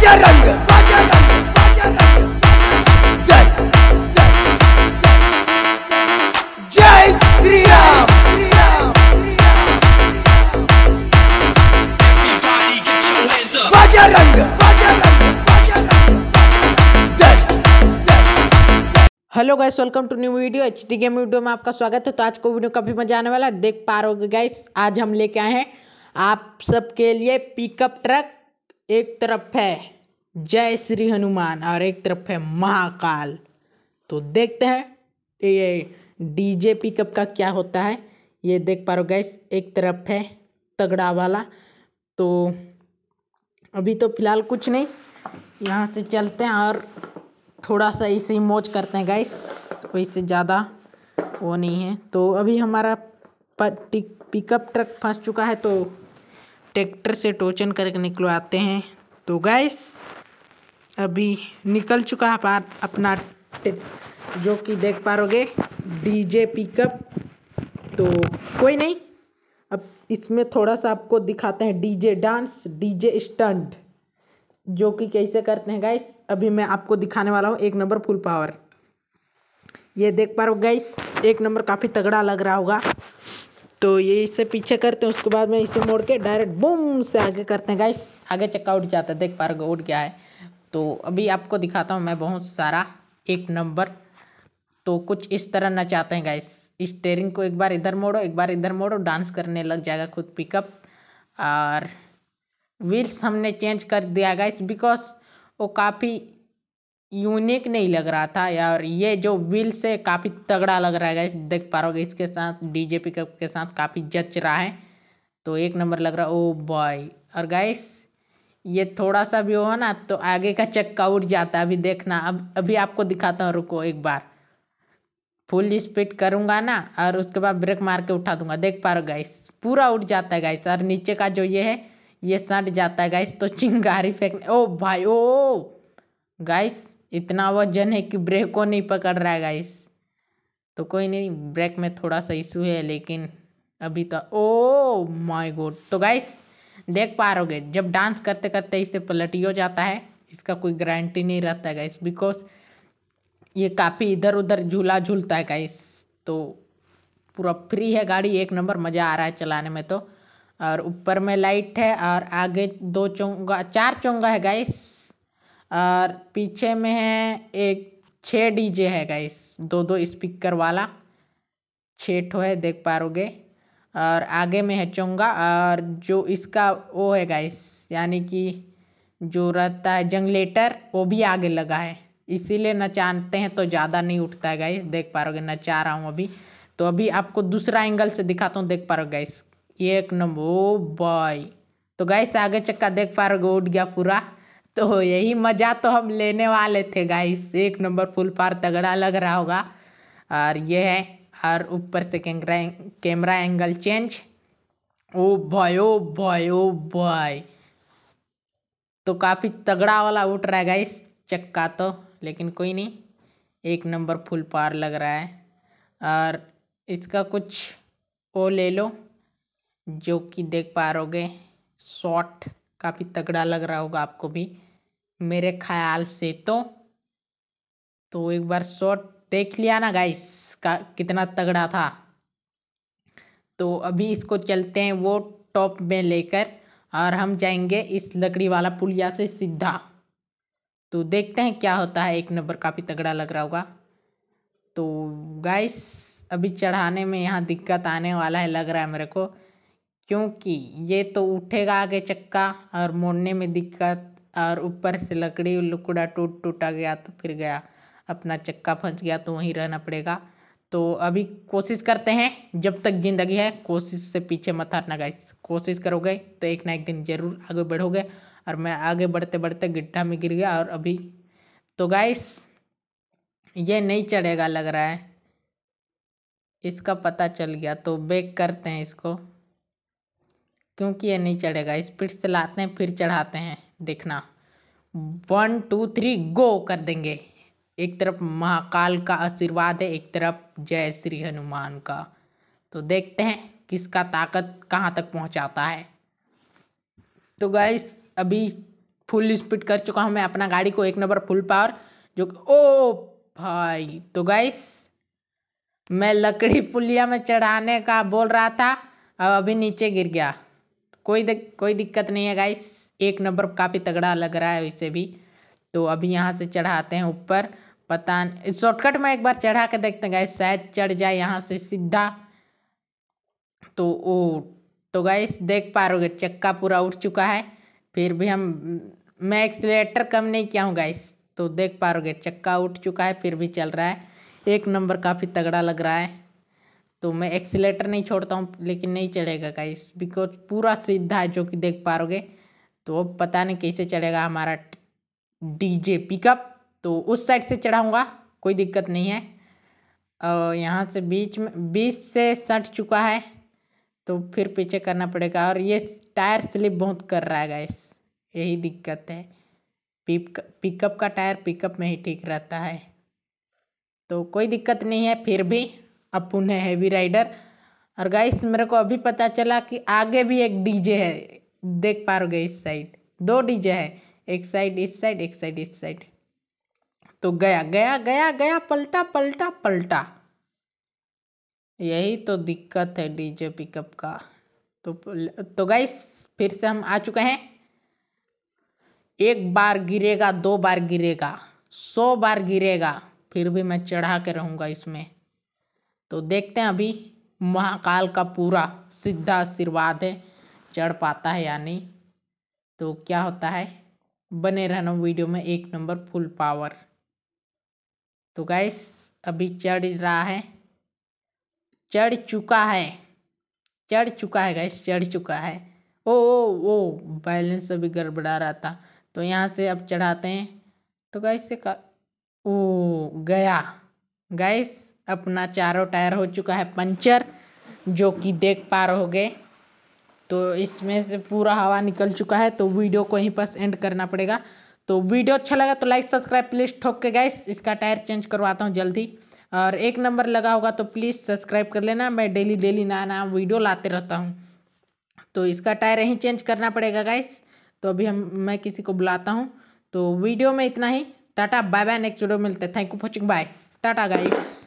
बजरंग बजरंग बजरंग जय Shri Ram hello guys welcome to new video H D game video में आपका स्वागत है तो आज को वीडियो काफ़ी मजा आने वाला देख पा रहे हो गाइस आज हम लेके आए हैं आप सबके लिए पिकअप ट्रक एक तरफ है जय श्री हनुमान और एक तरफ है महाकाल तो देखते हैं ये डीजे पिकअप का क्या होता है ये देख पा रहे हो गैस एक तरफ है तगड़ा वाला तो अभी तो फिलहाल कुछ नहीं यहाँ से चलते हैं और थोड़ा सा इसे मौज करते हैं गैस वैसे ज़्यादा वो नहीं है तो अभी हमारा पिकअप ट्रक फंस चुका है तो ट्रैक्टर से टोचन करके निकलवाते हैं तो गैस अभी निकल चुका है अपना जो कि देख पा डी डीजे पिकअप तो कोई नहीं अब इसमें थोड़ा सा आपको दिखाते हैं डीजे डांस डीजे स्टंट जो कि कैसे करते हैं गैस अभी मैं आपको दिखाने वाला हूँ एक नंबर फुल पावर ये देख पा रहे हो गैस एक नंबर काफ़ी तगड़ा लग रहा होगा तो ये इससे पीछे करते हैं उसके बाद में इसे मोड़ के डायरेक्ट बूम से आगे करते हैं गाइस आगे चक्का उठ जाता है देख पा रहे उठ गया है तो अभी आपको दिखाता हूँ मैं बहुत सारा एक नंबर तो कुछ इस तरह ना चाहते हैं गाइस स्टेयरिंग को एक बार इधर मोड़ो एक बार इधर मोड़ो डांस करने लग जाएगा खुद पिकअप और व्हील्स हमने चेंज कर दिया गाइस बिकॉज वो काफ़ी यूनिक नहीं लग रहा था यार ये जो व्हील से काफ़ी तगड़ा लग रहा है गैस देख पा रहोगे इसके साथ डीजे पिकअप के साथ काफ़ी जच रहा है तो एक नंबर लग रहा है ओ oh बॉय और गैस ये थोड़ा सा भी हो ना तो आगे का चक्का उठ जाता है अभी देखना अब अभी आपको दिखाता हूँ रुको एक बार फुल स्पीड करूँगा ना और उसके बाद ब्रेक मार के उठा दूंगा देख पा रहे गाइस पूरा उठ जाता है गाइस और नीचे का जो ये है ये सट जाता है गाइस तो चिंगारी फेंकने ओ भाई ओ गाइस इतना वजन है कि ब्रेक को नहीं पकड़ रहा है गाइस तो कोई नहीं ब्रेक में थोड़ा सा इशू है लेकिन अभी तो ओ माय गॉड तो गाइस देख पा रहोगे जब डांस करते करते इससे पलटियो जाता है इसका कोई गारंटी नहीं रहता है गाइस बिकॉज ये काफ़ी इधर उधर झूला झूलता है गाइस तो पूरा फ्री है गाड़ी एक नंबर मज़ा आ रहा है चलाने में तो और ऊपर में लाइट है और आगे दो चौंगा चार चौंगा है गाइस और पीछे में है एक छः डीजे है गाइस दो दो स्पीकर वाला छः ठो है देख पा रोगे और आगे में है चोंगा और जो इसका वो है गाइस यानी कि जो रहता है जंगलेटर वो भी आगे लगा है इसीलिए नचाते हैं तो ज़्यादा नहीं उठता है गाइस देख पा रोगे नचा रहा हूँ अभी तो अभी आपको दूसरा एंगल से दिखाता हूँ देख पा रोगे गाइस एक नंबर बॉय तो गाइस आगे चक्का देख पा रहे उठ गया पूरा तो यही मज़ा तो हम लेने वाले थे गाइस एक नंबर फुल पार तगड़ा लग रहा होगा और ये है और ऊपर से कैमरा कैमरा एंगल चेंज ओ भाई ओ भाई ओ भाई तो काफ़ी तगड़ा वाला उठ रहा है गाइस चक्का तो लेकिन कोई नहीं एक नंबर फुल पार लग रहा है और इसका कुछ ओ ले लो जो कि देख पा रहोगे शॉट काफ़ी तगड़ा लग रहा होगा आपको भी मेरे ख्याल से तो तो एक बार शॉट देख लिया ना गाइस का कितना तगड़ा था तो अभी इसको चलते हैं वो टॉप में लेकर और हम जाएंगे इस लकड़ी वाला पुलिया से सीधा तो देखते हैं क्या होता है एक नंबर काफ़ी तगड़ा लग रहा होगा तो गाइस अभी चढ़ाने में यहाँ दिक्कत आने वाला है लग रहा है मेरे को क्योंकि ये तो उठेगा आगे चक्का और मोड़ने में दिक्कत और ऊपर से लकड़ी लुकड़ा टूट टूटा गया तो फिर गया अपना चक्का फंस गया तो वहीं रहना पड़ेगा तो अभी कोशिश करते हैं जब तक ज़िंदगी है कोशिश से पीछे मत हटना गाइस कोशिश करोगे तो एक ना एक दिन ज़रूर आगे बढ़ोगे और मैं आगे बढ़ते बढ़ते गड्ढा में गिर गया और अभी तो गाइस ये नहीं चढ़ेगा लग रहा है इसका पता चल गया तो बेक करते हैं इसको क्योंकि ये नहीं चढ़ेगा स्पीड से लाते हैं फिर चढ़ाते हैं देखना वन टू थ्री गो कर देंगे एक तरफ महाकाल का आशीर्वाद है एक तरफ जय श्री हनुमान का तो देखते हैं किसका ताकत कहाँ तक पहुँचाता है तो गाइस अभी फुल स्पीड कर चुका हूँ मैं अपना गाड़ी को एक नंबर फुल पावर जो ओ भाई तो गाइस मैं लकड़ी पुलिया में चढ़ाने का बोल रहा था अब अभी नीचे गिर गया कोई दिक, कोई दिक्कत नहीं है गाइस एक नंबर काफ़ी तगड़ा लग रहा है वैसे भी तो अभी यहाँ से चढ़ाते हैं ऊपर पता नहीं शॉर्टकट में एक बार चढ़ा के देखते हैं गैस शायद चढ़ जाए यहाँ से सीधा तो ओ तो गैस देख पा रहे चक्का पूरा उठ चुका है फिर भी हम मैं एक्सलेटर कम नहीं किया हूँ गाइस तो देख पा रहे चक्का उठ चुका है फिर भी चल रहा है एक नंबर काफ़ी तगड़ा लग रहा है तो मैं एक्सीटर नहीं छोड़ता हूँ लेकिन नहीं चढ़ेगा गाइस बिकॉज पूरा सीधा है जो कि देख पा तो अब पता नहीं कैसे चलेगा हमारा डीजे पिकअप तो उस साइड से चढ़ाऊँगा कोई दिक्कत नहीं है और यहाँ से बीच में बीस से सट चुका है तो फिर पीछे करना पड़ेगा और ये टायर स्लिप बहुत कर रहा है गैस यही दिक्कत है पिक पिकअप का टायर पिकअप में ही ठीक रहता है तो कोई दिक्कत नहीं है फिर भी अपुन है हैवी राइडर और गाइस मेरे को अभी पता चला कि आगे भी एक डीजे है देख पा पाओगे इस साइड दो डीजे है एक साइड इस साइड एक साइड इस साइड तो गया गया गया गया पलटा पलटा पलटा यही तो दिक्कत है डीजे पिकअप का तो तो गई फिर से हम आ चुके हैं एक बार गिरेगा दो बार गिरेगा सौ बार गिरेगा फिर भी मैं चढ़ा के रहूँगा इसमें तो देखते हैं अभी महाकाल का पूरा सिद्धा आशीर्वाद है चढ़ पाता है या नहीं तो क्या होता है बने रहना वीडियो में एक नंबर फुल पावर तो गैस अभी चढ़ रहा है चढ़ चुका है चढ़ चुका है गैस चढ़ चुका है ओ ओ ओ बैलेंस अभी गड़बड़ा रहा था तो यहाँ से अब चढ़ाते हैं तो गैस से का ओ गया गैस अपना चारों टायर हो चुका है पंचर जो कि देख पा रहोगे तो इसमें से पूरा हवा निकल चुका है तो वीडियो को यहीं पर एंड करना पड़ेगा तो वीडियो अच्छा लगा तो लाइक सब्सक्राइब प्लीज़ ठोक के गाइस इसका टायर चेंज करवाता हूँ जल्दी और एक नंबर लगा होगा तो प्लीज़ सब्सक्राइब कर लेना मैं डेली डेली नया नया वीडियो लाते रहता हूँ तो इसका टायर यहीं चेंज करना पड़ेगा गाइस तो अभी हम मैं किसी को बुलाता हूँ तो वीडियो में इतना ही tata bye bye next video मिलते हैं thank you for watching bye tata guys